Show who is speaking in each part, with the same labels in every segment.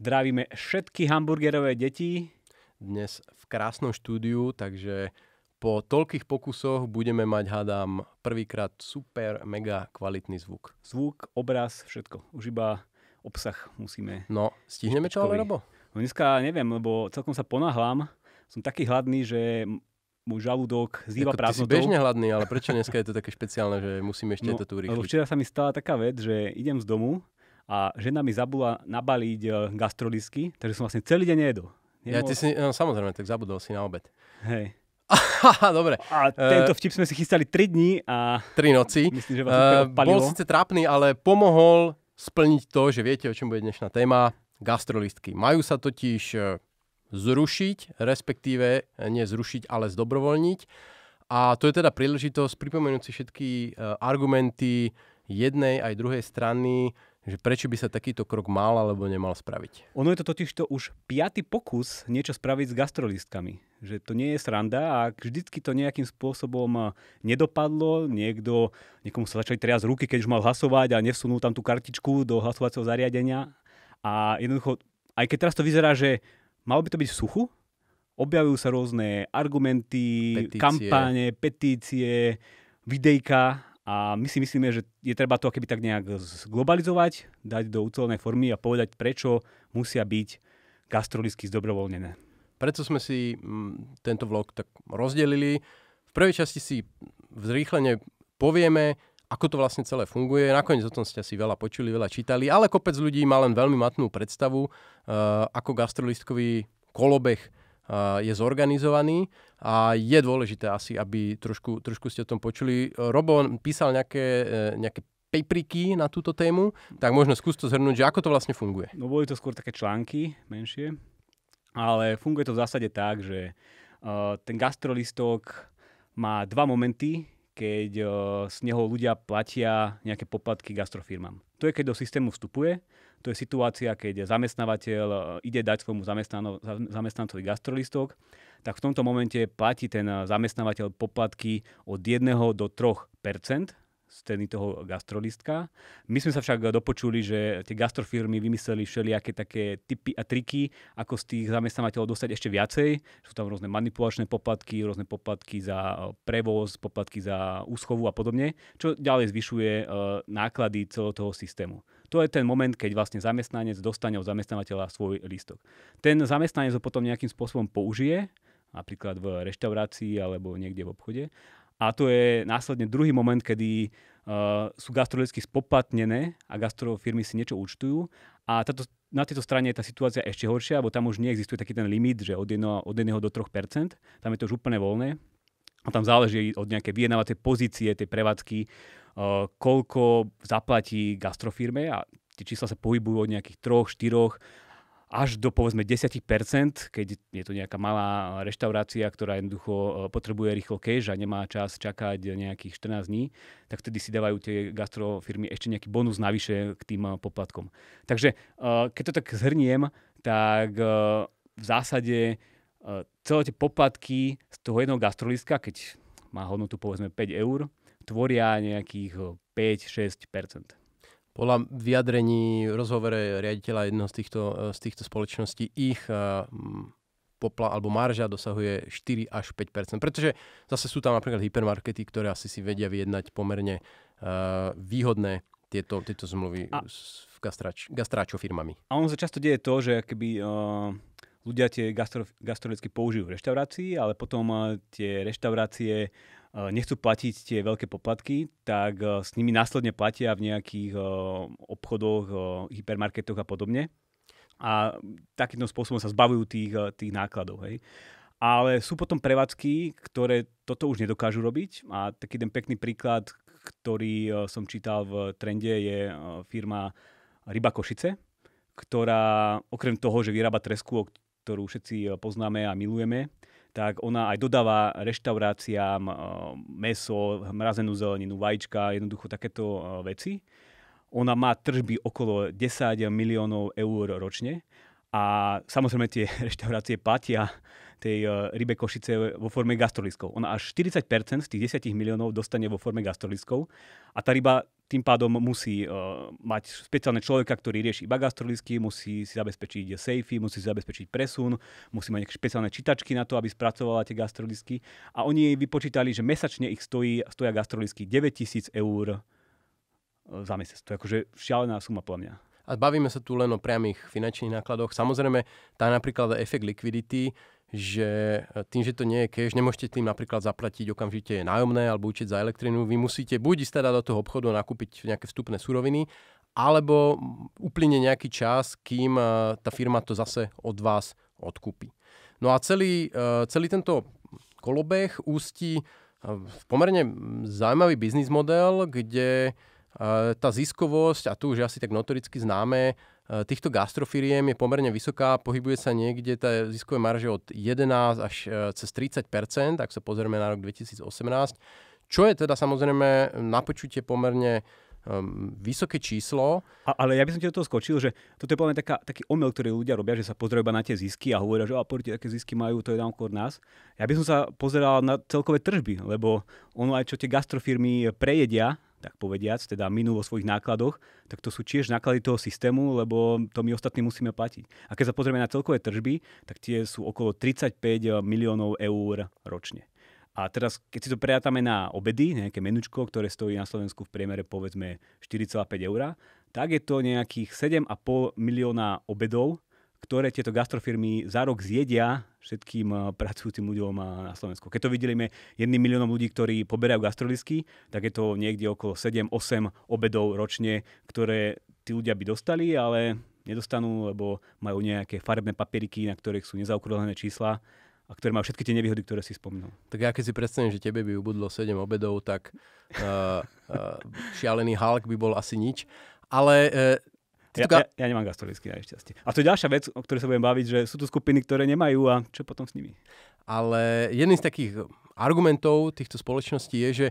Speaker 1: Zdravíme všetky hamburgerové deti.
Speaker 2: Dnes v krásnom štúdiu, takže po toľkých pokusoch budeme mať,
Speaker 1: hádam, prvýkrát super, mega kvalitný zvuk. Zvuk, obraz, všetko. Už iba obsah musíme... No, stihneme to ale, Robo? No dneska neviem, lebo celkom sa ponáhlam. Som taký hladný, že môj žalúdok zýva Ako, prázdnotou. Ty si bežne hladný, ale prečo dneska je to také špeciálne, že musím ešte no, to urychliť? Včera sa mi stala taká vec, že idem z domu a žena mi zabula nabaliť e, gastrolisky, takže som vlastne celý deň nejedol. Ja, ty si, no, samozrejme, tak zabudol si na obed. Hej.
Speaker 2: Dobre. A tento e, vtip sme si chystali 3 dní a... 3 noci. Myslím, že vás vlastne uh, e, Bol síce trápny, ale pomohol splniť to, že viete, o čom bude dnešná téma gastrolistky. Majú sa totiž e, zrušiť, respektíve e, nezrušiť, ale zdobrovoľniť. A to je teda príležitosť pripomenúť si všetky e, argumenty jednej aj druhej strany, že prečo by sa takýto krok mal
Speaker 1: alebo nemal spraviť. Ono je to totiž to už piaty pokus niečo spraviť s gastrolistkami. Že to nie je sranda a vždycky to nejakým spôsobom nedopadlo. Niekto, niekomu sa začali triasť ruky, keď už mal hlasovať a nesunul tam tú kartičku do hlasovacieho zariadenia a jednoducho, aj keď teraz to vyzerá, že malo by to byť v suchu, objavujú sa rôzne argumenty, petície. kampáne, petície, videjka a my si myslíme, že je treba to keby tak nejak zglobalizovať, dať do úcelnej formy a povedať, prečo musia byť gastrolisky zdobrovoľnené. Preto sme si mm, tento vlog tak rozdelili. V prvej časti si
Speaker 2: vzrýchlene povieme, ako to vlastne celé funguje. Nakoniec o tom ste si veľa počuli, veľa čítali, ale kopec ľudí má len veľmi matnú predstavu, eh, ako gastrolistkový kolobeh eh, je zorganizovaný a je dôležité asi, aby trošku, trošku ste o tom počuli. Robo písal nejaké, eh, nejaké papriky na túto tému, tak možno skús
Speaker 1: to zhrnúť, že ako to vlastne funguje. No boli to skôr také články menšie, ale funguje to v zásade tak, že uh, ten gastrolistok má dva momenty, keď z neho ľudia platia nejaké poplatky gastrofirmám. To je, keď do systému vstupuje, to je situácia, keď zamestnávateľ ide dať svojmu zamestnancovi gastrolistok, tak v tomto momente platí ten zamestnávateľ poplatky od 1 do 3 scény toho gastrolistka. My sme sa však dopočuli, že tie gastrofirmy vymysleli všelijaké také typy a triky, ako z tých zamestnávateľov dostať ešte viacej. Sú tam rôzne manipulačné poplatky, rôzne poplatky za e, prevoz, poplatky za úschovu a podobne, čo ďalej zvyšuje e, náklady celého toho systému. To je ten moment, keď vlastne zamestnanec dostane od zamestnávateľa svoj lístok. Ten zamestnanec ho potom nejakým spôsobom použije, napríklad v reštaurácii alebo niekde v obchode a to je následne druhý moment, kedy uh, sú gastrolesky spoplatnené a gastrofirmy si niečo účtujú. A táto, na tejto strane je tá situácia ešte horšia, lebo tam už neexistuje taký ten limit, že od 1, od do 3 Tam je to už úplne voľné. A tam záleží od nejaké vyjednávacej pozície tej prevádzky, uh, koľko zaplatí gastrofirme a tie čísla sa pohybujú od nejakých 3, 4 až do povedzme 10%, keď je to nejaká malá reštaurácia, ktorá jednoducho e, potrebuje rýchlo cash a nemá čas čakať nejakých 14 dní, tak vtedy si dávajú tie gastrofirmy ešte nejaký bonus navyše k tým e, poplatkom. Takže e, keď to tak zhrniem, tak v zásade celé tie poplatky z toho jedného gastroliska, keď má hodnotu povedzme 5 eur, tvoria nejakých 5-6% podľa vyjadrení
Speaker 2: rozhovore riaditeľa jedného z týchto, e, z týchto spoločností ich e, popla alebo marža dosahuje 4 až 5 Pretože zase sú tam napríklad hypermarkety, ktoré asi si vedia vyjednať pomerne e, výhodné tieto, tieto zmluvy a, s gastráč, gastráčo firmami.
Speaker 1: A ono sa často deje to, že keby uh ľudia tie gastro, gastrolecky použijú v reštaurácii, ale potom eh, tie reštaurácie eh, nechcú platiť tie veľké poplatky, tak eh, s nimi následne platia v nejakých obchodoch, hypermarketoch a podobne. A takýmto spôsobom sa zbavujú tých, tých nákladov. Hej. Ale sú potom prevádzky, ktoré toto už nedokážu robiť. A taký ten pekný príklad, ktorý som čítal v trende, je firma Ryba Košice, ktorá okrem toho, že vyrába tresku, ktorú všetci e, poznáme a milujeme, tak ona aj dodáva reštauráciám e, meso, mrazenú zeleninu, vajíčka, jednoducho takéto e, veci. Ona má tržby okolo 10 miliónov eur ročne a samozrejme tie reštaurácie platia tej uh, eh, rybe košice vo forme gastroliskov. Ona až 40% z tých 10 miliónov dostane vo forme gastroliskov a tá ryba tým pádom musí uh, mať špeciálne človeka, ktorý rieši iba gastrolisky, musí si zabezpečiť safety, musí si zabezpečiť presun, musí mať špeciálne čítačky na to, aby spracovala tie gastrolisky. A oni vypočítali, že mesačne ich stojí, stoja gastrolisky 9000 eur eh, za mesiac. To je akože šialená suma podľa mňa.
Speaker 2: A bavíme sa tu len o priamých finančných nákladoch. Samozrejme, tá napríklad efekt likvidity, že e, tým, že to nie je cash, nemôžete tým napríklad zaplatiť okamžite nájomné alebo účet za elektrinu. Vy musíte buď ísť teda do toho obchodu nakúpiť nejaké vstupné suroviny, alebo uplyne nejaký čas, kým e, tá firma to zase od vás odkúpi. No a celý, e, celý tento kolobeh ústí v pomerne zaujímavý biznis model, kde tá ziskovosť, a tu už asi tak notoricky známe, Eh, týchto gastrofiriem je pomerne vysoká, pohybuje sa niekde tá ziskové marže od 11 až eh, cez 30 ak sa pozrieme na rok 2018, čo je teda
Speaker 1: samozrejme na počutie pomerne um, vysoké číslo. A, ale ja by som ti do toho skočil, že toto je taká, taký omyl, ktorý ľudia robia, že sa pozerajú iba na tie zisky a hovoria, že a poďte, aké zisky majú, to je tam od nás. Ja by som sa pozeral na celkové tržby, lebo ono aj čo tie gastrofirmy prejedia tak povediac, teda minú vo svojich nákladoch, tak to sú tiež náklady toho systému, lebo to my ostatní musíme platiť. A keď sa pozrieme na celkové tržby, tak tie sú okolo 35 miliónov eur ročne. A teraz, keď si to prejátame na obedy, nejaké menučko, ktoré stojí na Slovensku v priemere povedzme 4,5 eur, tak je to nejakých 7,5 milióna obedov ktoré tieto gastrofirmy za rok zjedia všetkým eh, pracujúcim ľuďom eh, na Slovensku. Keď to videlíme jedným miliónom ľudí, ktorí poberajú gastrolisky, tak je to niekde okolo 7-8 obedov ročne, ktoré tí ľudia by dostali, ale nedostanú, lebo majú nejaké farebné papieriky, na ktorých sú nezaokrúhlené čísla a ktoré majú všetky tie nevýhody, ktoré si spomínal. Tak ja keď si predstavím, že tebe by ubudlo 7 obedov, tak uh, uh, šialený Hulk by bol asi nič. Ale ja, tuká... ja, ja nemám gastrolísky najšťastie. A to je ďalšia vec, o ktorej sa budem baviť, že sú tu skupiny, ktoré nemajú a čo potom s nimi. Ale jedným z takých argumentov týchto spoločností je, že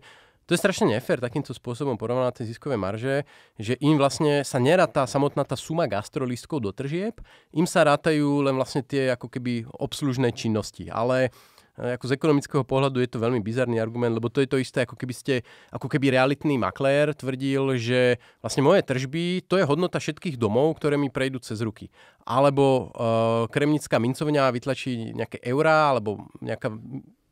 Speaker 2: to je strašne nefér takýmto spôsobom porovnať tie ziskové marže, že im vlastne sa neráta samotná tá suma gastrolistkov do tržieb, im sa rátajú len vlastne tie ako keby obslužné činnosti. Ale E, ako z ekonomického pohľadu je to veľmi bizarný argument, lebo to je to isté, ako keby ste, ako keby realitný maklér tvrdil, že vlastne moje tržby, to je hodnota všetkých domov, ktoré mi prejdú cez ruky. Alebo uh, kremnická mincovňa vytlačí nejaké eurá, alebo nejaká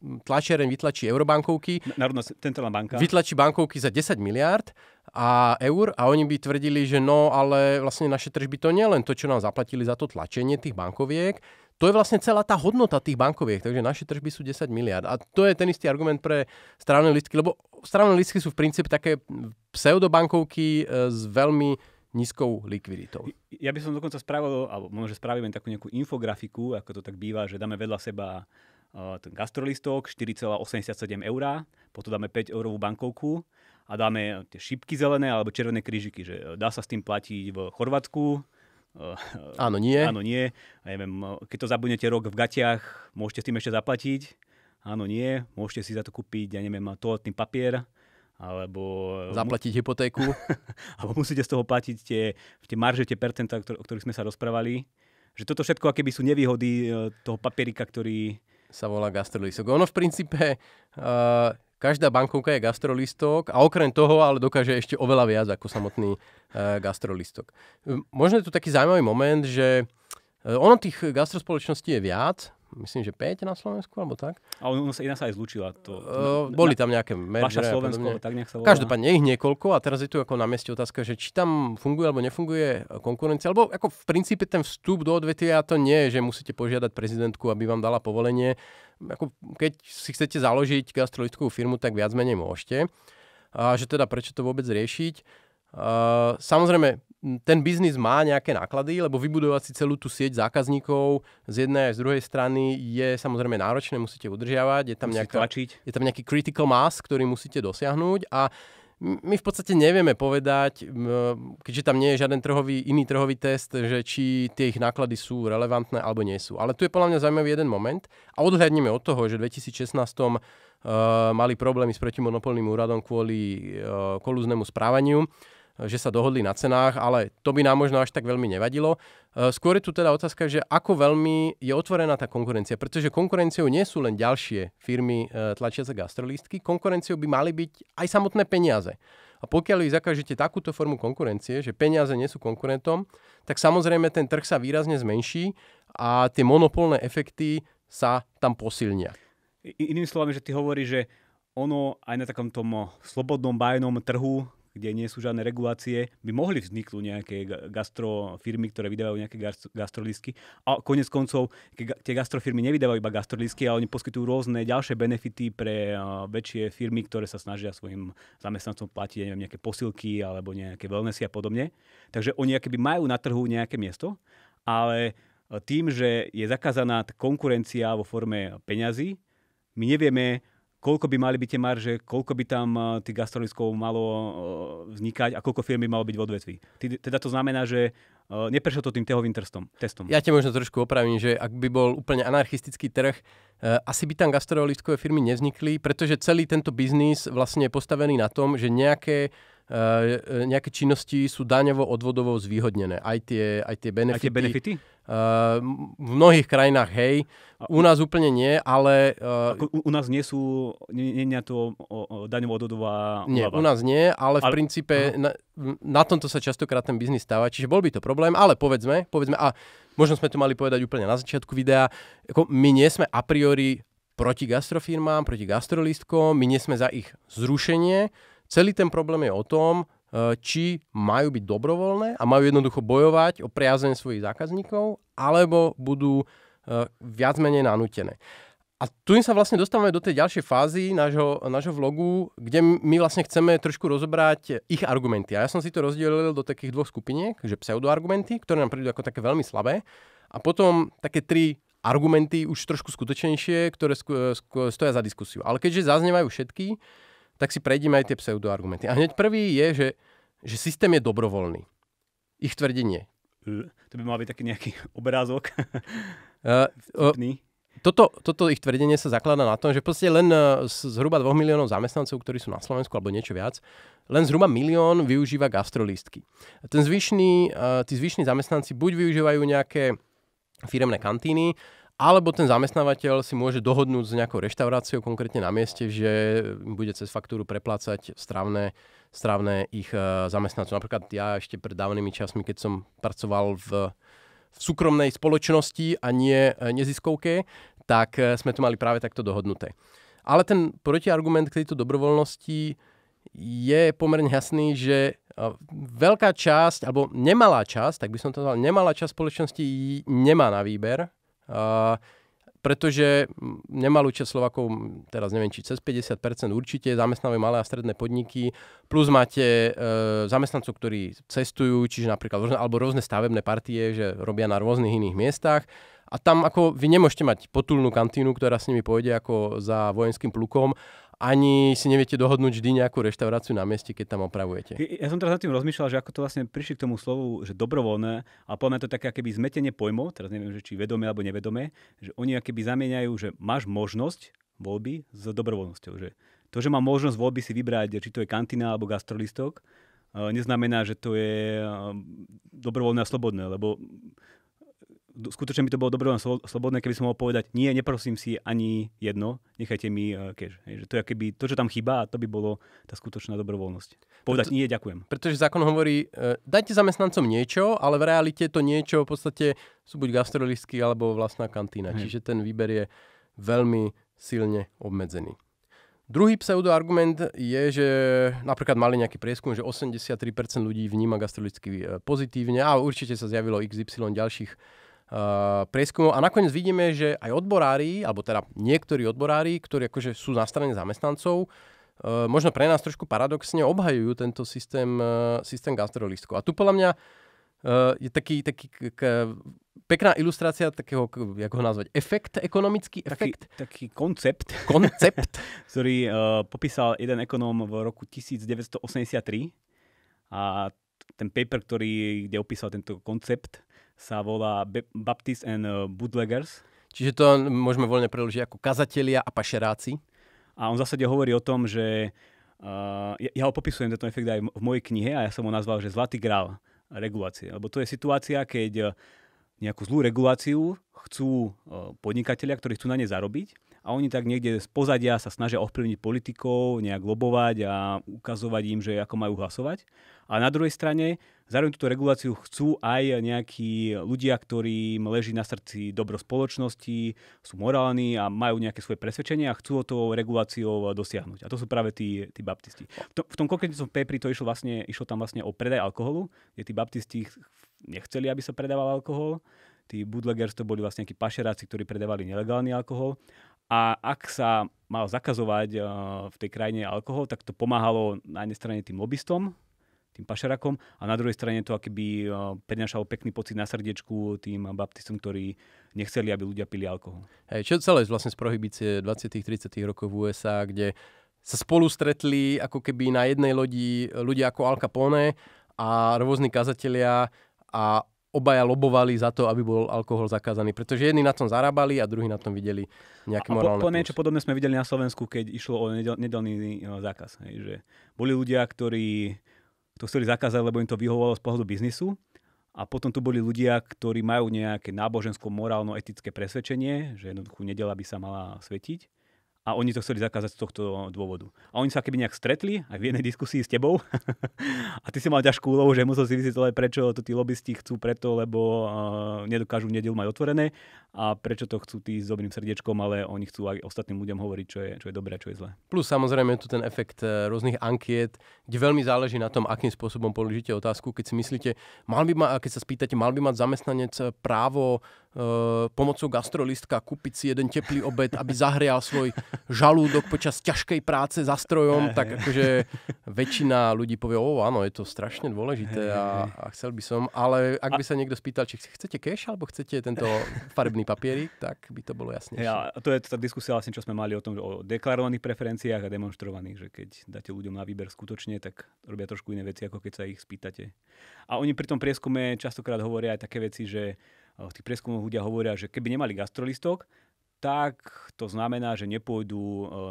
Speaker 2: tlačiareň vytlačí eurobankovky. Národná centrálna banka. Vytlačí bankovky za 10 miliárd a eur a oni by tvrdili, že no, ale vlastne naše tržby to nie len to, čo nám zaplatili za to tlačenie tých bankoviek, to je vlastne celá tá hodnota tých bankoviek, takže naše tržby sú 10 miliard. A to je ten istý argument pre strávne listky, lebo strávne listky sú v princípe také pseudobankovky e, s veľmi nízkou likviditou.
Speaker 1: Ja by som dokonca spravil, alebo možno, že spravíme takú nejakú infografiku, ako to tak býva, že dáme vedľa seba e, ten gastrolistok 4,87 eur, potom dáme 5 eurovú bankovku a dáme tie šipky zelené alebo červené krížiky, že e, dá sa s tým platiť v Chorvátsku, Eh, Áno, nie. Áno, nie. A ja viem, eh, keď to zabudnete rok v gatiach, môžete s tým ešte zaplatiť. Áno, nie. Môžete si za to kúpiť, ja neviem, toaletný papier alebo... Eh, zaplatiť hypotéku. alebo musíte z toho platiť tie, tie marže, tie percentá, o ktorých sme sa rozprávali. Že toto všetko aké by sú nevýhody toho papierika, ktorý... Sa volá gastrolisok. Ono v princípe uh, Každá bankovka je gastrolistok
Speaker 2: a okrem toho ale dokáže ešte oveľa viac ako samotný uh, gastrolistok. Hm, možno je tu taký zaujímavý moment, že e, ono tých gastrospoločností je viac, myslím, že 5 na Slovensku, alebo tak.
Speaker 1: A on, sa, iná sa aj zlučila. To, to, uh, boli tam nejaké merže. Vaša Slovensko, tak nech sa volá.
Speaker 2: Každopádne, ich niekoľko a teraz je tu ako na mieste otázka, že či tam funguje alebo nefunguje konkurencia, alebo ako v princípe ten vstup do odvetvia to nie je, že musíte požiadať prezidentku, aby vám dala povolenie. Ako, keď si chcete založiť gastrolistickú firmu, tak viac menej môžete. A že teda prečo to vôbec riešiť. Uh, samozrejme, ten biznis má nejaké náklady, lebo vybudovať si celú tú sieť zákazníkov z jednej a z druhej strany je samozrejme náročné, musíte udržiavať, je tam, nejaká, tlačiť. je tam nejaký critical mass, ktorý musíte dosiahnuť a my v podstate nevieme povedať, keďže tam nie je žiaden trhový, iný trhový test, že či tie ich náklady sú relevantné alebo nie sú. Ale tu je podľa mňa zaujímavý jeden moment a odhľadneme od toho, že v 2016 uh, e, mali problémy s protimonopolným úradom kvôli uh, kolúznemu správaniu že sa dohodli na cenách, ale to by nám možno až tak veľmi nevadilo. E, skôr je tu teda otázka, že ako veľmi je otvorená tá konkurencia, pretože konkurenciou nie sú len ďalšie firmy e, tlačiace gastrolístky, konkurenciou by mali byť aj samotné peniaze. A pokiaľ vy zakážete takúto formu konkurencie, že peniaze nie sú konkurentom, tak samozrejme ten trh sa výrazne zmenší a tie monopolné efekty sa tam posilnia.
Speaker 1: Inými slovami, že ty hovoríš, že ono aj na takom tom slobodnom bajnom trhu, kde nie sú žiadne regulácie, by mohli vzniknúť nejaké gastrofirmy, ktoré vydávajú nejaké gastrolisky. A konec koncov, tie gastrofirmy nevydávajú iba gastrolisky, ale oni poskytujú rôzne ďalšie benefity pre väčšie firmy, ktoré sa snažia svojim zamestnancom platiť neviem, nejaké posilky alebo nejaké wellnessy a podobne. Takže oni akéby majú na trhu nejaké miesto, ale e, tým, že je zakázaná konkurencia vo forme peňazí, my nevieme, koľko by mali byť tie marže, koľko by tam eh, tých gastronomickov malo eh, vznikať a koľko firm by malo byť v odvetví. Teda to znamená, že eh, neprešlo to tým tehovým trstom, testom. Ja ťa možno trošku opravím, že ak by bol úplne anarchistický trh,
Speaker 2: asi by tam gastroliftkové firmy nevznikli, pretože celý tento biznis vlastne je postavený na tom, že nejaké Eh, eh, nejaké činnosti sú daňovo odvodovo zvýhodnené. Aj tie, aj tie benefity. Aj tie benefity? Uh, v mnohých krajinách hej, u nás úplne
Speaker 1: nie, ale... Uh, Ako, u, u nás nie sú, nie, nie, nie to daňová Nie, u nás nie, ale, ale v princípe
Speaker 2: na, na tomto sa častokrát ten biznis stáva, čiže bol by to problém, ale povedzme, povedzme, a možno sme to mali povedať úplne na začiatku videa, ako my nie sme a priori proti gastrofirmám, proti gastrolistkom, my nie sme za ich zrušenie, Celý ten problém je o tom, e, či majú byť dobrovoľné a majú jednoducho bojovať o priazeň svojich zákazníkov, alebo budú e, viac menej nanútené. A tu sa vlastne dostávame do tej ďalšej fázy nášho, nášho vlogu, kde my vlastne chceme trošku rozobrať ich argumenty. A ja som si to rozdelil do takých dvoch skupiniek, že pseudoargumenty, ktoré nám prídu ako také veľmi slabé, a potom také tri argumenty už trošku skutočnejšie, ktoré e, stoja za diskusiu. Ale keďže zaznievajú všetky, tak si prejdeme aj tie pseudoargumenty. A hneď prvý je, že, že systém je dobrovoľný. Ich tvrdenie. To by mal byť taký nejaký obrázok. Uh, uh, toto, toto ich tvrdenie sa zakladá na tom, že proste len eh, zhruba 2 miliónov zamestnancov, ktorí sú na Slovensku alebo niečo viac, len zhruba milión využíva gastrolístky. Ten zvyšný, tí zvyšní zamestnanci buď využívajú nejaké firemné kantíny, alebo ten zamestnávateľ si môže dohodnúť s nejakou reštauráciou konkrétne na mieste, že bude cez faktúru preplácať stravné, stravné ich eh, zamestnancov. Napríklad ja ešte pred dávnymi časmi, keď som pracoval v, v súkromnej spoločnosti a nie eh, neziskovke, tak eh, sme to mali práve takto dohodnuté. Ale ten protiargument k tejto dobrovoľnosti je pomerne jasný, že veľká časť, alebo nemalá časť, tak by som to nazval, nemalá časť spoločnosti nemá na výber a, pretože nemalú časť Slovakov, teraz neviem, či cez 50% určite, zamestnávajú malé a stredné podniky, plus máte e, zamestnancov, ktorí cestujú, čiže napríklad rôzne, alebo rôzne stavebné partie, že robia na rôznych iných miestach. A tam ako vy nemôžete mať potulnú kantínu, ktorá s nimi pôjde ako za vojenským plukom, ani si neviete dohodnúť vždy nejakú reštauráciu na mieste, keď tam opravujete.
Speaker 1: Ja som teraz nad tým rozmýšľal, že ako to vlastne prišli k tomu slovu, že dobrovoľné, a podľa mňa to také akéby zmetenie pojmov, teraz neviem, že či vedomé alebo nevedomé, že oni akéby zamieňajú, že máš možnosť voľby s dobrovoľnosťou. Že to, že má možnosť voľby si vybrať, či to je kantina alebo gastrolistok, eh, neznamená, že to je eh, dobrovoľné a slobodné, lebo skutočne by to bolo a slobodné, keby som mohol povedať, nie, neprosím si ani jedno, nechajte mi eh, cash. Hej, že to, je keby, to, čo tam chýba, to by bolo tá skutočná dobrovoľnosť. Povedať Preto, nie, ďakujem. Pretože zákon hovorí, e, dajte zamestnancom niečo, ale v
Speaker 2: realite to niečo v podstate sú buď gastrolistky alebo vlastná kantína. Hej. Čiže ten výber je veľmi silne obmedzený. Druhý pseudoargument je, že napríklad mali nejaký prieskum, že 83% ľudí vníma gastrolitky eh, pozitívne a určite sa zjavilo XY ďalších Eh, prieskumov a nakoniec vidíme, že aj odborári, alebo teda niektorí odborári, ktorí akože sú na strane zamestnancov, eh, možno pre nás trošku paradoxne obhajujú tento systém, eh, systém gastrolistkov. A tu podľa mňa je
Speaker 1: taký, taký k, pekná ilustrácia takého, ako ho nazvať, efekt, ekonomický efekt. Taký, taký koncept. Koncept. ktorý uh, popísal jeden ekonóm v roku 1983 a ten paper, ktorý, kde opísal tento koncept, sa volá Baptist and uh, Bootleggers. Čiže to môžeme voľne preložiť ako kazatelia a pašeráci. A on v zásade hovorí o tom, že uh, ja, ja ho popisujem tento efekt aj v mojej knihe a ja som ho nazval, že zlatý grál regulácie. Lebo to je situácia, keď uh, nejakú zlú reguláciu chcú uh, podnikatelia, ktorí chcú na ne zarobiť a oni tak niekde z pozadia sa snažia ovplyvniť politikov, nejak lobovať a ukazovať im, že ako majú hlasovať. A na druhej strane Zároveň túto reguláciu chcú aj nejakí ľudia, ktorým leží na srdci dobro spoločnosti, sú morálni a majú nejaké svoje presvedčenia a chcú to reguláciou dosiahnuť. A to sú práve tí, tí baptisti. V tom, v tom konkrétnom pepri to išlo, vlastne, išlo tam vlastne o predaj alkoholu, kde tí baptisti nechceli, aby sa predával alkohol. Tí bootleggers to boli vlastne nejakí pašeráci, ktorí predávali nelegálny alkohol. A ak sa mal zakazovať eh, v tej krajine alkohol, tak to pomáhalo na jednej strane tým lobbystom, tým pašerakom a na druhej strane to akoby eh, prednášalo pekný pocit na srdiečku tým baptistom, ktorí nechceli, aby ľudia pili alkohol. Hej, čo celé
Speaker 2: vlastne z prohibície 20 30 rokov v USA, kde sa spolu stretli ako keby na jednej lodi ľudia ako Al Capone a rôzni kazatelia a obaja lobovali za to, aby bol alkohol zakázaný, pretože jedni na tom zarábali a druhí na tom videli nejaké a morálne. Po, po
Speaker 1: niečo podobné sme videli na Slovensku, keď išlo o nedelný eh, zákaz. Hej, že boli ľudia, ktorí to chceli zakázať, lebo im to vyhovovalo z pohľadu biznisu. A potom tu boli ľudia, ktorí majú nejaké nábožensko-morálno-etické presvedčenie, že jednoducho nedela by sa mala svetiť. A oni to chceli zakázať z tohto dôvodu. A oni sa keby nejak stretli, aj v jednej diskusii s tebou. a ty si mal ťažkú úlohu, že musel si vysvetľovať, prečo to tí lobbysti chcú preto, lebo uh, nedokážu nedelu mať otvorené a prečo to chcú tí s dobrým srdiečkom, ale oni chcú aj ostatným ľuďom hovoriť, čo je, čo je dobré a čo je zlé.
Speaker 2: Plus samozrejme je tu ten efekt e, rôznych ankiet, kde veľmi záleží na tom, akým spôsobom položíte otázku. Keď si myslíte, mal by ma, keď sa spýtate, mal by mať zamestnanec e, právo e, pomocou gastrolistka kúpiť si jeden teplý obed, aby zahrial svoj žalúdok počas ťažkej práce za strojom, tak akože väčšina ľudí povie, o áno, je to strašne dôležité a, a chcel by som, ale ak by sa niekto spýtal, či chcete cash alebo chcete tento farebný zelený papierik, tak by to bolo jasnejšie. Ja,
Speaker 1: to je tá diskusia vlastne, čo sme mali o tom, o deklarovaných preferenciách a demonstrovaných, že keď dáte ľuďom na výber skutočne, tak robia trošku iné veci, ako keď sa ich spýtate. A oni pri tom prieskume častokrát hovoria aj také veci, že v tých prieskumoch ľudia hovoria, že keby nemali gastrolistok, tak to znamená, že nepôjdu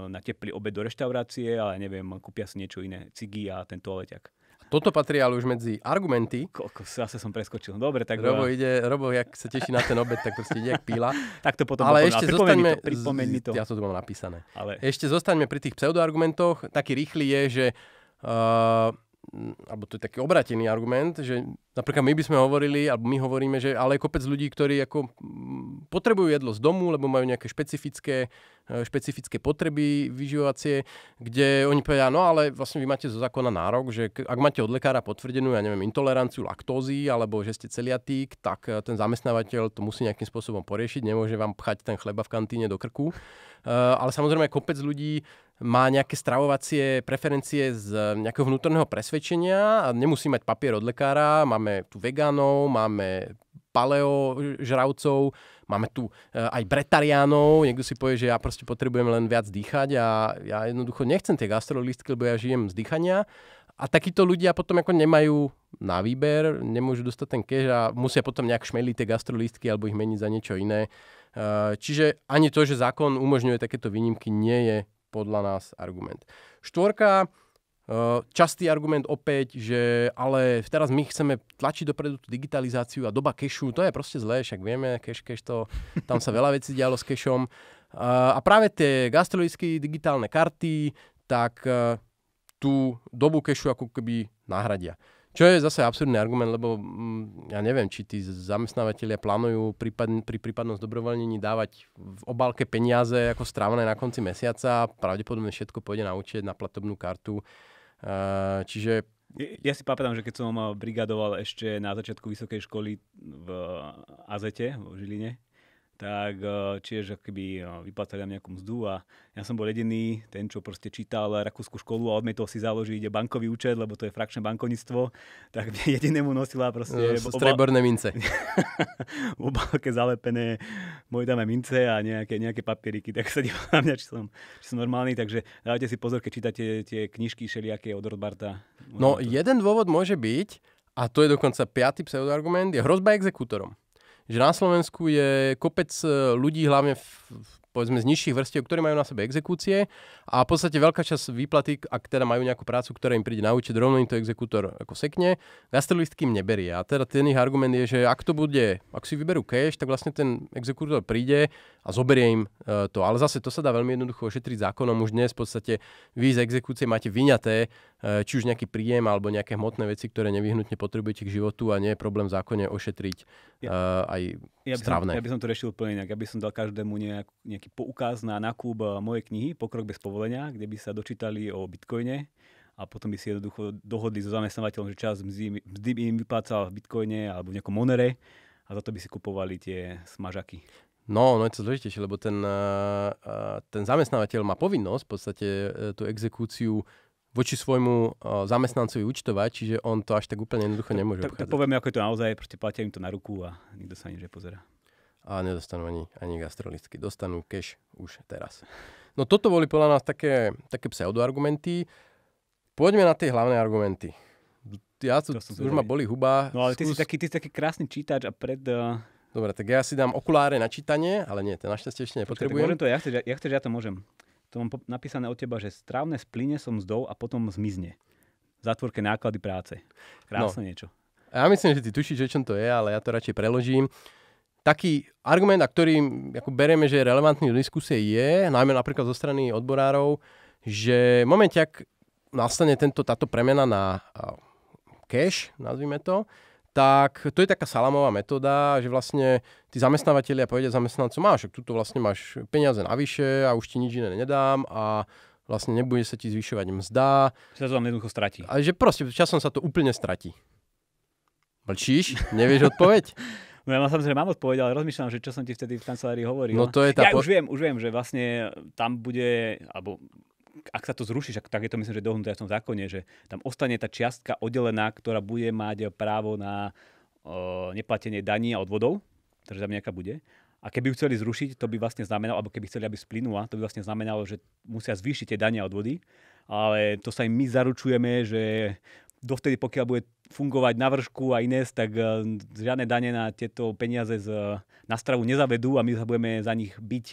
Speaker 1: na teplý obed do reštaurácie, ale neviem, kúpia si niečo iné, cigy a ten toaleťak. Toto patrí ale už medzi argumenty. Koľko, zase som preskočil. Dobre,
Speaker 2: tak... Robo ide, Robo, jak sa teší na ten obed, tak proste ide jak píla. tak to potom ale ešte zostaňme, to, to. Ja to tu mám napísané. Ale... Ešte zostaňme pri tých pseudoargumentoch. Taký rýchly je, že... Uh, alebo to je taký obratený argument, že Napríklad my by sme hovorili, alebo my hovoríme, že ale je kopec ľudí, ktorí ako potrebujú jedlo z domu, lebo majú nejaké špecifické, e, špecifické potreby vyživovacie, kde oni povedia, no ale vlastne vy máte zo zákona nárok, že ak máte od lekára potvrdenú, ja neviem, intoleranciu laktózy, alebo že ste celiatík, tak e, ten zamestnávateľ to musí nejakým spôsobom poriešiť, nemôže vám pchať ten chleba v kantíne do krku. E, ale samozrejme kopec ľudí má nejaké stravovacie preferencie z nejakého vnútorného presvedčenia a nemusí mať papier od lekára, má máme tu vegánov, máme paleo žravcov, máme tu eh, aj bretariánov, niekto si povie, že ja proste potrebujem len viac dýchať a ja jednoducho nechcem tie gastrolistky, lebo ja žijem z dýchania a takíto ľudia potom ako nemajú na výber, nemôžu dostať ten cash a musia potom nejak šmeliť tie gastrolistky alebo ich meniť za niečo iné. Eh, čiže ani to, že zákon umožňuje takéto výnimky, nie je podľa nás argument. Štvorka, Častý argument opäť, že ale teraz my chceme tlačiť dopredu tú digitalizáciu a doba kešu, to je proste zlé, však vieme, keš, keš to, tam sa veľa vecí dialo s kešom. A práve tie gastrolické digitálne karty, tak e, tú dobu kešu ako keby nahradia. Čo je zase absurdný argument, lebo mm, ja neviem, či tí zamestnávateľia plánujú pri prípadnom zdobrovoľnení dávať v obálke peniaze ako strávené na konci mesiaca a pravdepodobne všetko pôjde na účet, na platobnú kartu.
Speaker 1: Eh, čiže ja si pamätám, že keď som brigadoval ešte na začiatku vysokej školy v Azete, v Žiline, tak eh, tiež akoby eh, vyplácali nám nejakú mzdu a ja som bol jediný, ten, čo proste čítal rakúsku školu a odmietol si založiť bankový účet, lebo to je frakčné bankovníctvo, tak jedinému nosila proste... No, oba... Streborné mince. v obálke zalepené moje dáme mince a nejaké, nejaké papieriky, tak sa dívam na mňa, či som, či som normálny, takže dávajte si pozor, keď čítate tie knižky šeliaké od Rothbarta. No, jeden dôvod môže byť, a to je dokonca piaty pseudoargument,
Speaker 2: je hrozba exekútorom že na Slovensku je kopec e, ľudí, hlavne v, povedzme z nižších vrstiev, ktorí majú na sebe exekúcie a v podstate veľká časť výplaty, ak teda majú nejakú prácu, ktorá im príde na účet, rovno im to exekútor ako sekne, gastrolistky im neberie. A teda ten ich argument je, že ak to bude, ak si vyberú cash, tak vlastne ten exekútor príde a zoberie im e, to. Ale zase to sa dá veľmi jednoducho ošetriť zákonom. Už dnes v podstate vy z exekúcie máte vyňaté Eh, či už nejaký príjem alebo nejaké hmotné veci, ktoré nevyhnutne potrebujete k životu a nie je problém v zákone ošetriť ja, eh, aj ja by strávne. Som, ja by som
Speaker 1: to riešil úplne inak. Ja by som dal každému nejak, nejaký poukaz na nákup eh, mojej knihy Pokrok bez povolenia, kde by sa dočítali o bitcoine a potom by si jednoducho dohodli so zamestnávateľom, že čas mzdy, by im vyplácal v bitcoine alebo v nejakom monere a za to by si kupovali tie smažaky. No, no je to zložitejšie, lebo ten,
Speaker 2: ten zamestnávateľ má povinnosť v podstate tú exekúciu voči svojmu eh, zamestnancovi účtovať, čiže on to až tak úplne jednoducho nemôže Tak, tak
Speaker 1: povieme, ako je to naozaj, proste platia im to na ruku a nikto sa ani nepozerá. A nedostanú ani, ani gastrolistky. Dostanú cash
Speaker 2: už teraz. No toto boli podľa nás také, také pseudoargumenty. Poďme na tie hlavné argumenty. Ja tu, už ma boli huba. No ale skús... ty, si taký, ty si taký krásny čítač a pred... Uh... Dobre, tak ja si dám okuláre na čítanie, ale nie, to našťastie ešte nepotrebujem. Počkaj, môžem to, ja
Speaker 1: chcem, ja, chceš, ja to môžem to mám napísané od teba, že strávne splyne som zdou a potom zmizne. V zátvorke náklady práce. Krásne no. niečo.
Speaker 2: Ja myslím, že ty tušíš, o čom to je, ale ja to radšej preložím. Taký argument, a ktorý ako berieme, že je relevantný do diskusie, je, najmä napríklad zo strany odborárov, že v momente, ak nastane tento, táto premena na cash, nazvime to, tak to je taká salamová metóda, že vlastne tí zamestnávateľia povedia zamestnancom, máš, tuto vlastne máš peniaze navyše a už ti nič iné nedám a vlastne nebude sa ti zvyšovať mzda. Že sa to tam jednoducho stratí. A že proste časom sa to úplne stratí. Mlčíš? Nevieš odpoveď?
Speaker 1: No ja mám, samozrejme mám odpoveď, ale rozmýšľam, že čo som ti vtedy v kancelárii hovoril. No to je tá... Ja po... už viem, už viem, že vlastne tam bude, alebo ak sa to zruší, tak je to myslím, že dohodnuté v tom zákone, že tam ostane tá čiastka oddelená, ktorá bude mať právo na e, neplatenie daní a odvodov, takže tam nejaká bude. A keby ju chceli zrušiť, to by vlastne znamenalo, alebo keby chceli, aby splynula, to by vlastne znamenalo, že musia zvýšiť tie dania a odvody. Ale to sa im my zaručujeme, že dovtedy, pokiaľ bude fungovať na vršku a iné, tak e, žiadne dane na tieto peniaze z, na stravu nezavedú a my sa budeme za nich byť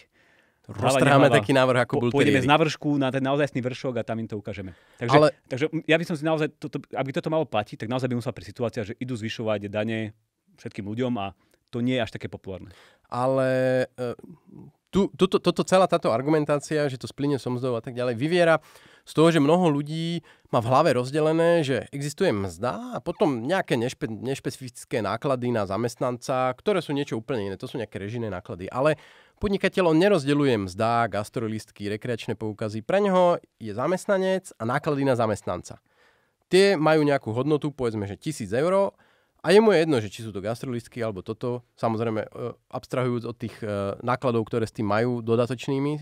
Speaker 1: Roztrháme taký návrh, ako po, bol Pôjdeme z navršku na ten naozajstný vršok a tam im to ukážeme. Takže, Ale... takže ja by som si naozaj, toto, aby toto malo platiť, tak naozaj by musela pri situácia, že idú zvyšovať dane všetkým ľuďom a to nie je až také populárne. Ale
Speaker 2: e, tu, to, toto celá táto argumentácia, že to splyne som zdov a tak ďalej, vyviera z toho, že mnoho ľudí má v hlave rozdelené, že existuje mzda a potom nejaké nešpe, nešpecifické náklady na zamestnanca, ktoré sú niečo úplne iné. To sú nejaké režijné náklady. Ale Podnikateľom nerozdeľuje mzdá, gastrolistky, rekreačné poukazy. Pre neho je zamestnanec a náklady na zamestnanca. Tie majú nejakú hodnotu, povedzme, že 1000 eur a je mu jedno, že či sú to gastrolistky alebo toto, samozrejme e, abstrahujúc od tých e, nákladov, ktoré s tým majú dodatočnými, e,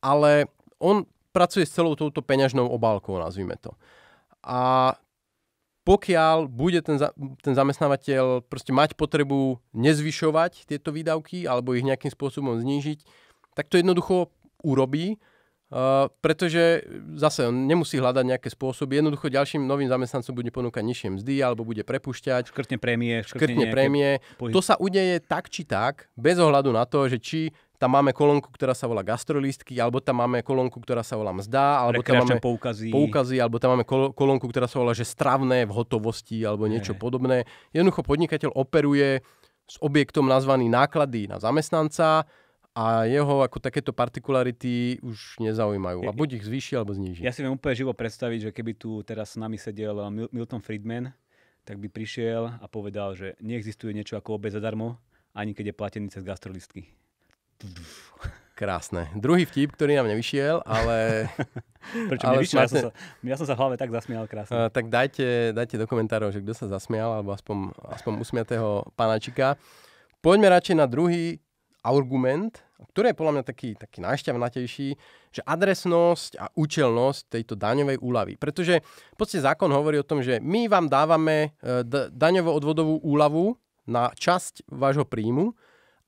Speaker 2: ale on pracuje s celou touto peňažnou obálkou, nazvime to. A pokiaľ bude ten, za, ten zamestnávateľ proste mať potrebu nezvyšovať tieto výdavky alebo ich nejakým spôsobom znížiť, tak to jednoducho urobí, uh, pretože zase on nemusí hľadať nejaké spôsoby. Jednoducho ďalším novým zamestnancom bude ponúkať nižšie mzdy alebo bude prepušťať. Škrtne prémie. Škrtne, škrtne prémie. Pohyb. To sa udeje tak či tak, bez ohľadu na to, že či tam máme kolónku, ktorá sa volá gastrolístky, alebo tam máme kolónku, ktorá sa volá mzda, alebo tam máme poukazy. poukazy, alebo tam máme kol- kolónku, ktorá sa volá, že stravné v hotovosti, alebo niečo podobné. Jednoducho podnikateľ operuje s objektom nazvaný náklady na zamestnanca, a jeho ako takéto partikularity už nezaujímajú. A buď ich zvýši, alebo zniží.
Speaker 1: Ja si viem úplne živo predstaviť, že keby tu teraz s nami sedel eh, Milton Friedman, tak by prišiel a povedal, že neexistuje niečo ako obec zadarmo, ani keď je platený cez gastrolistky. Krásne.
Speaker 2: Druhý vtip, ktorý nám nevyšiel, ale... Prečo ale nevyšiel? Smáte... Ja, som sa,
Speaker 1: ja som sa v hlave tak zasmial krásne.
Speaker 2: Uh, tak dajte, dajte do komentárov, že kto sa zasmial, alebo aspoň, aspoň usmiatého panačika. Poďme radšej na druhý argument, ktorý je podľa mňa taký, taký najšťavnatejší, že adresnosť a účelnosť tejto daňovej úľavy. Pretože v podstate zákon hovorí o tom, že my vám dávame eh, daňovo-odvodovú úľavu na časť vášho príjmu,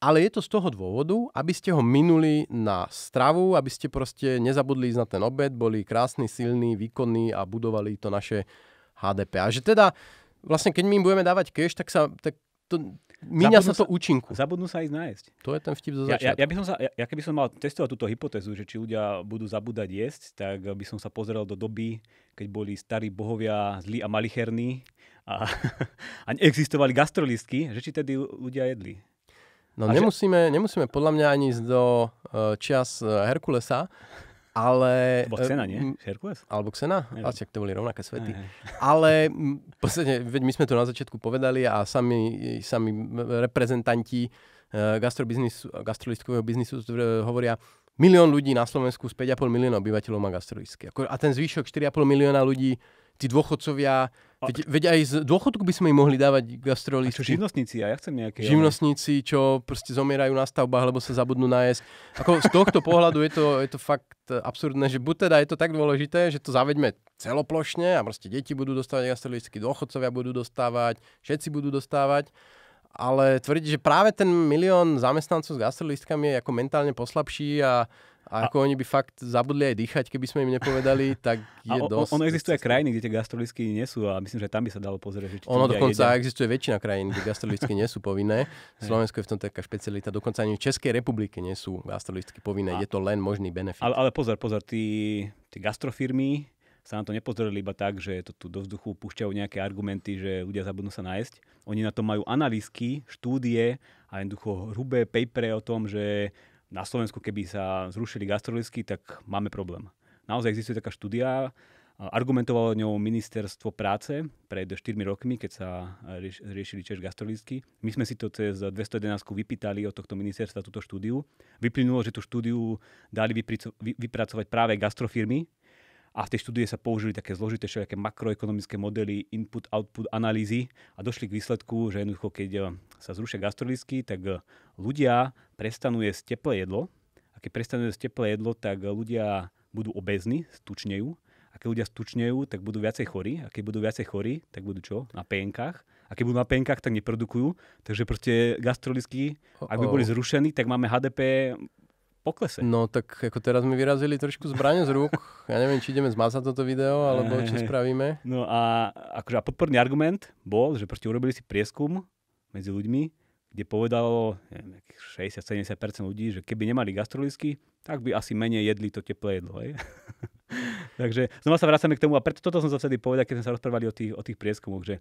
Speaker 2: ale je to z toho dôvodu, aby ste ho minuli na stravu, aby ste proste nezabudli ísť na ten obed, boli krásni, silní, výkonní a budovali to naše HDP. A že teda, vlastne keď my im budeme dávať cash, tak sa, tak to,
Speaker 1: Míňa sa to účinku. Zabudnú sa ísť nájsť. To je ten vtip zo začiatku. Ja, ja, ja, by som sa, ja, ja keby som mal testovať túto hypotézu, že či ľudia budú zabúdať jesť, tak by som sa pozeral do doby, keď boli starí bohovia zlí a malicherní a, a neexistovali gastrolistky, že či tedy ľudia jedli. No a nemusíme, že... nemusíme podľa mňa ani ísť do uh, čias
Speaker 2: uh, Herkulesa, ale... Alebo Xena, e, nie? Herkules? Alebo Xena? A tak to boli rovnaké svety. Aj, aj. Ale v podstate, veď my sme to na začiatku povedali a sami, sami reprezentanti gastrolistkového biznisu hovoria, milión ľudí na Slovensku z 5,5 milióna obyvateľov má gastrolistky. A ten zvyšok 4,5 milióna ľudí, tí dôchodcovia, Veď, veď aj z dôchodku by sme im mohli dávať gastrolisti. A čo živnostníci? A ja chcem nejaké... Živnostníci, čo proste zomierajú na stavbách, lebo sa zabudnú nájsť. Ako z tohto pohľadu je to, je to fakt eh, absurdné, že buď teda je to tak dôležité, že to zaveďme celoplošne a proste deti budú dostávať gastrolístky, dôchodcovia budú dostávať, všetci budú dostávať. Ale tvrdí, že práve ten milión zamestnancov s gastrolistkami je ako mentálne poslabší a a ako a... oni by fakt zabudli aj dýchať, keby sme im nepovedali, tak je a o, dosť. Ono existuje
Speaker 1: aj krajiny, kde tie gastrolisky nie sú a myslím, že tam by sa dalo pozrieť. Že ono dokonca jedia. existuje väčšina krajín, kde gastrolisky nie
Speaker 2: sú povinné. Slovensko je v tom taká špecialita. Dokonca ani v Českej republike nie sú gastrolisky povinné. A... Je
Speaker 1: to len možný benefit. Ale, ale pozor, pozor, tí, tí gastrofirmy sa na to nepozerali iba tak, že to tu do vzduchu púšťajú nejaké argumenty, že ľudia zabudnú sa nájsť. Oni na to majú analýzky, štúdie a jednoducho hrubé papere o tom, že na Slovensku, keby sa zrušili gastrolisky, tak máme problém. Naozaj existuje taká štúdia, argumentovalo ňou ministerstvo práce pred 4 rokmi, keď sa e, riešili Češ gastrolisky. My sme si to cez 211 vypýtali od tohto ministerstva túto štúdiu. Vyplynulo, že tú štúdiu dali vypracovať práve gastrofirmy, a v tej štúdie sa použili také zložité všelijaké makroekonomické modely input-output analýzy a došli k výsledku, že jednoducho keď eh, sa zrušia gastrolisky, tak eh, ľudia prestanú jesť teplé jedlo a keď prestanú jesť teplé jedlo, tak eh, ľudia budú obezní, stučnejú a keď ľudia stučnejú, tak budú viacej chorí a keď budú viacej chorí, tak budú čo? Na penkách a keď budú na penkách, tak neprodukujú. Takže proste gastrolisky, ak by boli zrušení, tak máme HDP poklese. No
Speaker 2: tak ako teraz mi vyrazili trošku zbranie z rúk. Ja neviem, či ideme zmazať toto video, alebo čo spravíme.
Speaker 1: No a akože a podporný argument bol, že proste urobili si prieskum medzi ľuďmi, kde povedalo 60-70% ľudí, že keby nemali gastrolisky, tak by asi menej jedli to teplé jedlo. Hej? Takže znova sa vracame k tomu a preto toto som sa vtedy povedal, keď sme sa rozprávali o tých, o tých prieskumoch, že e,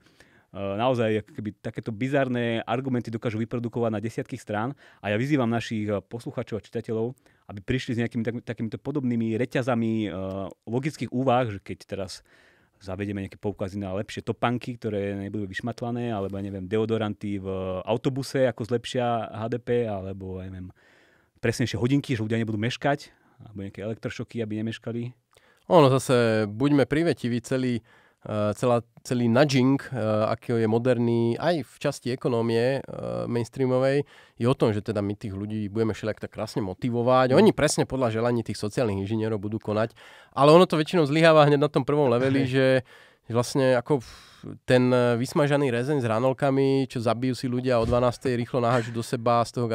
Speaker 1: naozaj keby, takéto bizarné argumenty dokážu vyprodukovať na desiatky strán a ja vyzývam našich e, posluchačov a čitateľov, aby prišli s nejakými tak, takýmito podobnými reťazami uh, logických úvah, že keď teraz zavedeme nejaké poukazy na lepšie topanky, ktoré nebudú vyšmatlané, alebo ja neviem, deodoranty v autobuse, ako zlepšia HDP, alebo ja neviem, presnejšie hodinky, že ľudia nebudú meškať, alebo nejaké elektrošoky, aby nemeškali. Ono zase, buďme privetiví, celý,
Speaker 2: eh, celá, celý nudging, eh, aký je moderný aj v časti ekonómie eh, mainstreamovej, je o tom, že teda my tých ľudí budeme všelijak tak krásne motivovať. Oni presne podľa želaní tých sociálnych inžinierov budú konať, ale ono to väčšinou zlyháva hneď na tom prvom leveli, že vlastne ako ten e, vysmažaný rezeň s ranolkami, čo zabijú si ľudia o 12. rýchlo nahážu do seba z toho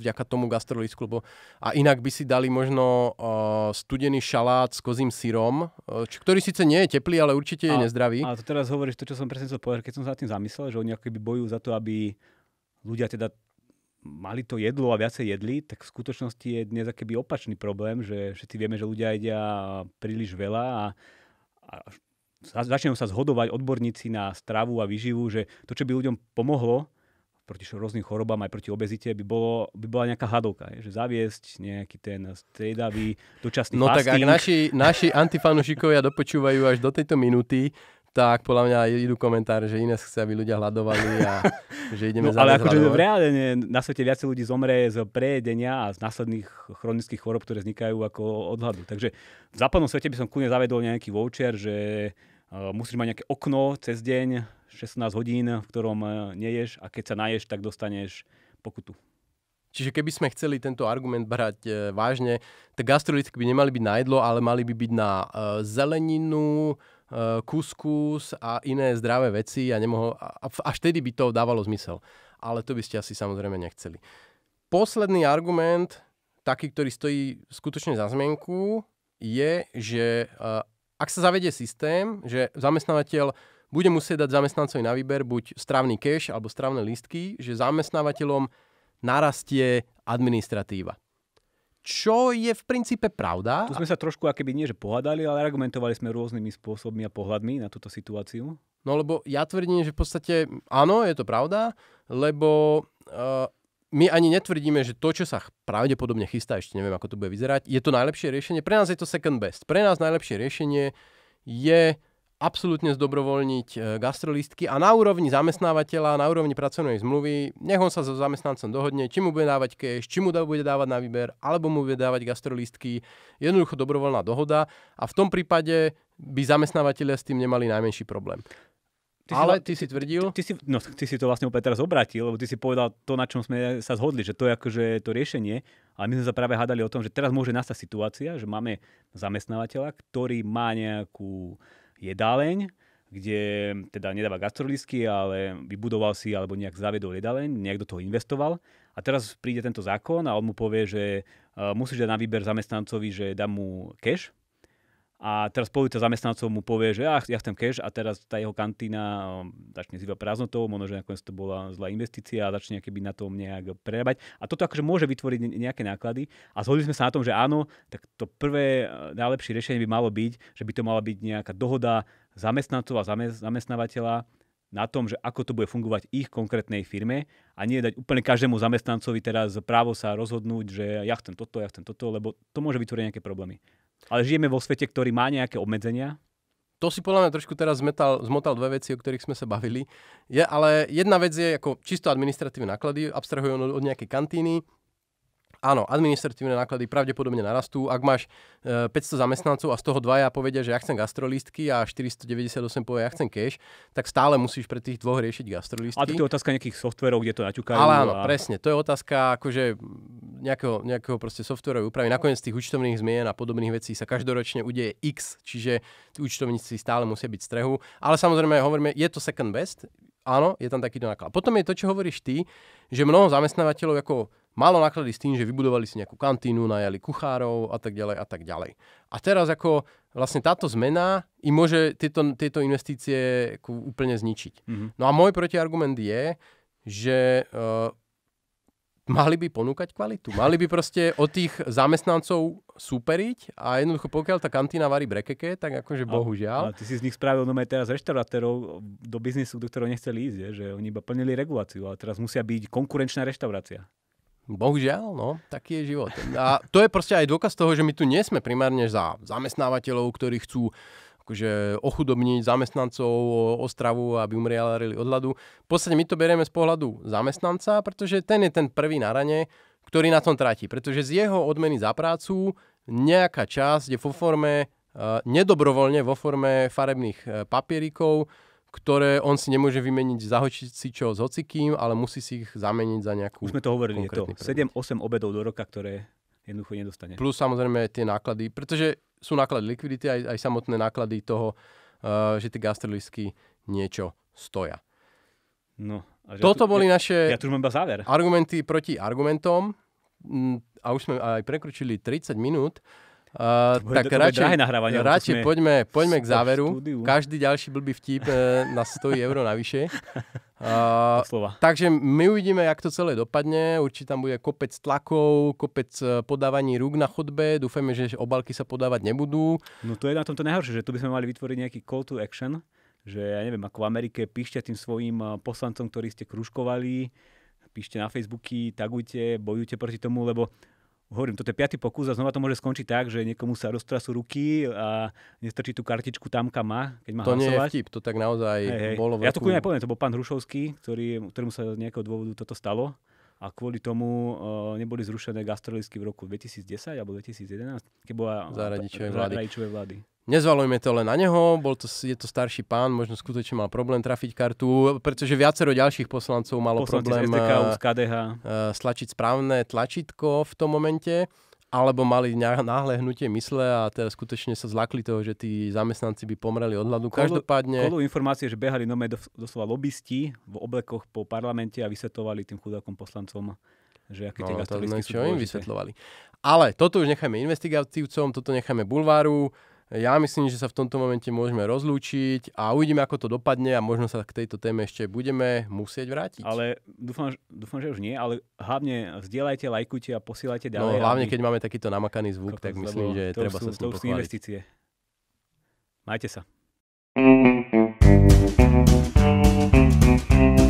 Speaker 2: vďaka tomu gastrolisku. Lebo, a inak by si dali možno uh, studený šalát s kozím syrom, uh, ktorý síce nie je teplý, ale určite je a, nezdravý. A
Speaker 1: to teraz hovoríš to, čo som presne chcel povedať, keď som sa tým zamyslel, že oni akoby keby bojujú za to, aby ľudia teda mali to jedlo a viacej jedli, tak v skutočnosti je dnes keby opačný problém, že všetci vieme, že ľudia jedia príliš veľa a, a začnú sa zhodovať odborníci na stravu a vyživu, že to, čo by ľuďom pomohlo proti rôznym chorobám, aj proti obezite, by, bolo, by bola nejaká hadovka. Je, že zaviesť nejaký ten striedavý, dočasný No fasting. tak ak naši,
Speaker 2: naši antifanušikovia dopočúvajú až do tejto minúty, tak podľa mňa
Speaker 1: idú komentáre, že iné chce, aby ľudia hľadovali a že ideme no, ale akože v reálne na svete viacej ľudí zomre z prejedenia a z následných chronických chorob, ktoré vznikajú ako odhľadu. Takže v západnom svete by som kľudne zavedol nejaký voucher, že Eh, musíš mať nejaké okno cez deň, 16 hodín, v ktorom eh, neješ a keď sa naješ, tak dostaneš pokutu. Čiže keby sme chceli tento argument brať e, vážne,
Speaker 2: tak gastrolitky by nemali byť na jedlo, ale mali by byť na e, zeleninu, e, kuskus a iné zdravé veci a, nemohol, a, až tedy by to dávalo zmysel. Ale to by ste asi samozrejme nechceli. Posledný argument, taký, ktorý stojí skutočne za zmienku, je, že ak sa zavedie systém, že zamestnávateľ bude musieť dať zamestnancovi na výber buď strávny cash alebo strávne lístky, že
Speaker 1: zamestnávateľom narastie administratíva. Čo je v princípe pravda. Tu sme sa trošku akéby nie že pohádali, ale argumentovali sme rôznymi spôsobmi a pohľadmi na túto situáciu. No lebo ja tvrdím, že v podstate áno, je to pravda, lebo
Speaker 2: uh, my ani netvrdíme, že to, čo sa pravdepodobne chystá, ešte neviem, ako to bude vyzerať, je to najlepšie riešenie. Pre nás je to second best. Pre nás najlepšie riešenie je absolútne zdobrovoľniť e, gastrolistky a na úrovni zamestnávateľa, na úrovni pracovnej zmluvy, nech on sa so zamestnancom dohodne, či mu bude dávať cash, či mu bude dávať na výber, alebo mu bude dávať gastrolistky. Jednoducho dobrovoľná dohoda a v tom prípade by zamestnávateľia s tým nemali najmenší problém.
Speaker 1: Ty ale si, ty si tvrdil... Ty, ty, si, no, ty si to vlastne opäť teraz obratil, lebo ty si povedal to, na čom sme sa zhodli, že to je akože to riešenie. Ale my sme sa práve hádali o tom, že teraz môže nastať situácia, že máme zamestnávateľa, ktorý má nejakú jedáleň, kde teda nedáva gastrolisky, ale vybudoval si alebo nejak zavedol jedáleň, niekto toho investoval. A teraz príde tento zákon a on mu povie, že e, musíš dať na výber zamestnancovi, že dá mu cash, a teraz polovica zamestnancov mu povie, že ja, ja chcem cash a teraz tá jeho kantína um, začne zývať prázdnotou, možno, že nakoniec to bola zlá investícia a začne keby na tom nejak prerábať. A toto akože môže vytvoriť nejaké náklady a zhodli sme sa na tom, že áno, tak to prvé e, najlepšie riešenie by malo byť, že by to mala byť nejaká dohoda zamestnancov a zamestnávateľa, na tom, že ako to bude fungovať ich konkrétnej firme a nie dať úplne každému zamestnancovi teraz právo sa rozhodnúť, že ja chcem toto, ja chcem toto, lebo to môže vytvoriť nejaké problémy. Ale žijeme vo svete, ktorý má nejaké obmedzenia. To si podľa mňa trošku
Speaker 2: teraz zmetal, zmotal dve veci, o ktorých sme sa bavili. Je, ale jedna vec je ako čisto administratívne náklady, abstrahujú od, nejaké nejakej kantíny, Áno, administratívne náklady pravdepodobne narastú. Ak máš e, 500 zamestnancov a z toho dvaja povedia, že ja chcem gastrolístky a 498 povie, ja chcem cash, tak stále musíš pre tých dvoch riešiť gastrolístky. A to je otázka nejakých softverov, kde to naťukajú. Ale áno, a... presne. To je otázka akože nejakého, nejakého proste softverovej úpravy. Nakoniec tých účtovných zmien a podobných vecí sa každoročne udeje x, čiže tí účtovníci stále musia byť strehu. Ale samozrejme, hovoríme, je to second best, áno, je tam takýto náklad. Potom je to, čo hovoríš ty, že mnoho zamestnávateľov ako malo náklady s tým, že vybudovali si nejakú kantínu, najali kuchárov a tak ďalej a tak ďalej. A teraz ako vlastne táto zmena im môže tieto, tieto investície úplne zničiť. Mm-hmm. No a môj protiargument je, že uh, mali by ponúkať kvalitu. Mali by proste od tých zamestnancov
Speaker 1: súperiť a jednoducho pokiaľ tá kantína varí brekeke, tak akože bohužiaľ. A, a ty si z nich spravil no teraz reštaurátorov do biznisu, do ktorého nechceli ísť, je, že oni iba plnili reguláciu, ale teraz musia byť konkurenčná reštaurácia. Bohužiaľ, no, taký je život. A to je proste aj dôkaz toho,
Speaker 2: že my tu nie sme primárne za zamestnávateľov, ktorí chcú akože ochudobniť zamestnancov o stravu, aby umrialarili od hladu. V podstate my to berieme z pohľadu zamestnanca, pretože ten je ten prvý na rane, ktorý na tom tráti. Pretože z jeho odmeny za prácu nejaká časť je vo forme, eh, nedobrovoľne vo forme farebných eh, papierikov, ktoré on si nemôže vymeniť za čo s hocikým, ale musí si ich zameniť za nejakú... Už sme to hovorili, je to 7-8
Speaker 1: obedov do roka, ktoré jednoducho nedostane. Plus
Speaker 2: samozrejme tie náklady, pretože sú náklady likvidity aj, aj samotné náklady toho, uh, že tie gastrolisky niečo stoja.
Speaker 1: No, a že Toto ja tu, boli ja, naše ja tu mám
Speaker 2: záver. argumenty proti argumentom mm, a už sme aj prekročili 30 minút. Uh, tak to radšej, nahrávanie, no, radšej sme... poďme, poďme k záveru. Každý ďalší blbý vtip e, na 100 Euro navyše. Uh, takže my uvidíme, jak to celé dopadne. Určite tam bude kopec tlakov, kopec e, podávaní rúk na chodbe.
Speaker 1: Dúfajme, že obalky sa podávať nebudú. No to je na tomto najhoršie, že tu by sme mali vytvoriť nejaký call to action, že ja neviem, ako v Amerike píšte tým svojim e, poslancom, ktorí ste kružkovali, píšte na Facebooky, tagujte, bojujte proti tomu, lebo hovorím, toto je piatý pokus a znova to môže skončiť tak, že niekomu sa roztrasú ruky a nestrčí tú kartičku tam, kam má, keď má To hlasovať. nie je vtip, to tak naozaj hej, hej. bolo Ja to kľudne poviem, to bol pán Hrušovský, ktorý, ktorému sa z nejakého dôvodu toto stalo a kvôli tomu uh, neboli zrušené gastrolisky v roku 2010 alebo 2011, keď bola za vlády. vlády.
Speaker 2: Nezvalujme to len na neho, bol to, je to starší pán, možno skutočne mal problém trafiť kartu, pretože viacero ďalších poslancov malo Poslanci problém SDK, KDH. Eh, eh, stlačiť správne tlačítko v tom momente alebo mali náhle hnutie mysle a teda skutočne sa zlakli toho, že tí zamestnanci by pomreli od hladu. Každopádne... Kolo
Speaker 1: informácie, že behali nome doslova lobbysti v oblekoch po parlamente a vysvetovali tým chudákom poslancom, že aké tie no, tie gastrolisky sú im vysvetlovali.
Speaker 2: Ale toto už necháme investigatívcom, toto necháme bulváru. Ja myslím, že sa v tomto momente môžeme rozlúčiť a uvidíme, ako to dopadne a možno sa k tejto téme ešte budeme musieť vrátiť. Ale dúfam, dúfam
Speaker 1: že už nie, ale hlavne vzdielajte, lajkujte a posielajte no, ďalej. No hlavne, keď
Speaker 2: máme takýto namakaný zvuk, tak myslím, že to treba sú, sa s tým investície.
Speaker 1: Majte sa. Thank you.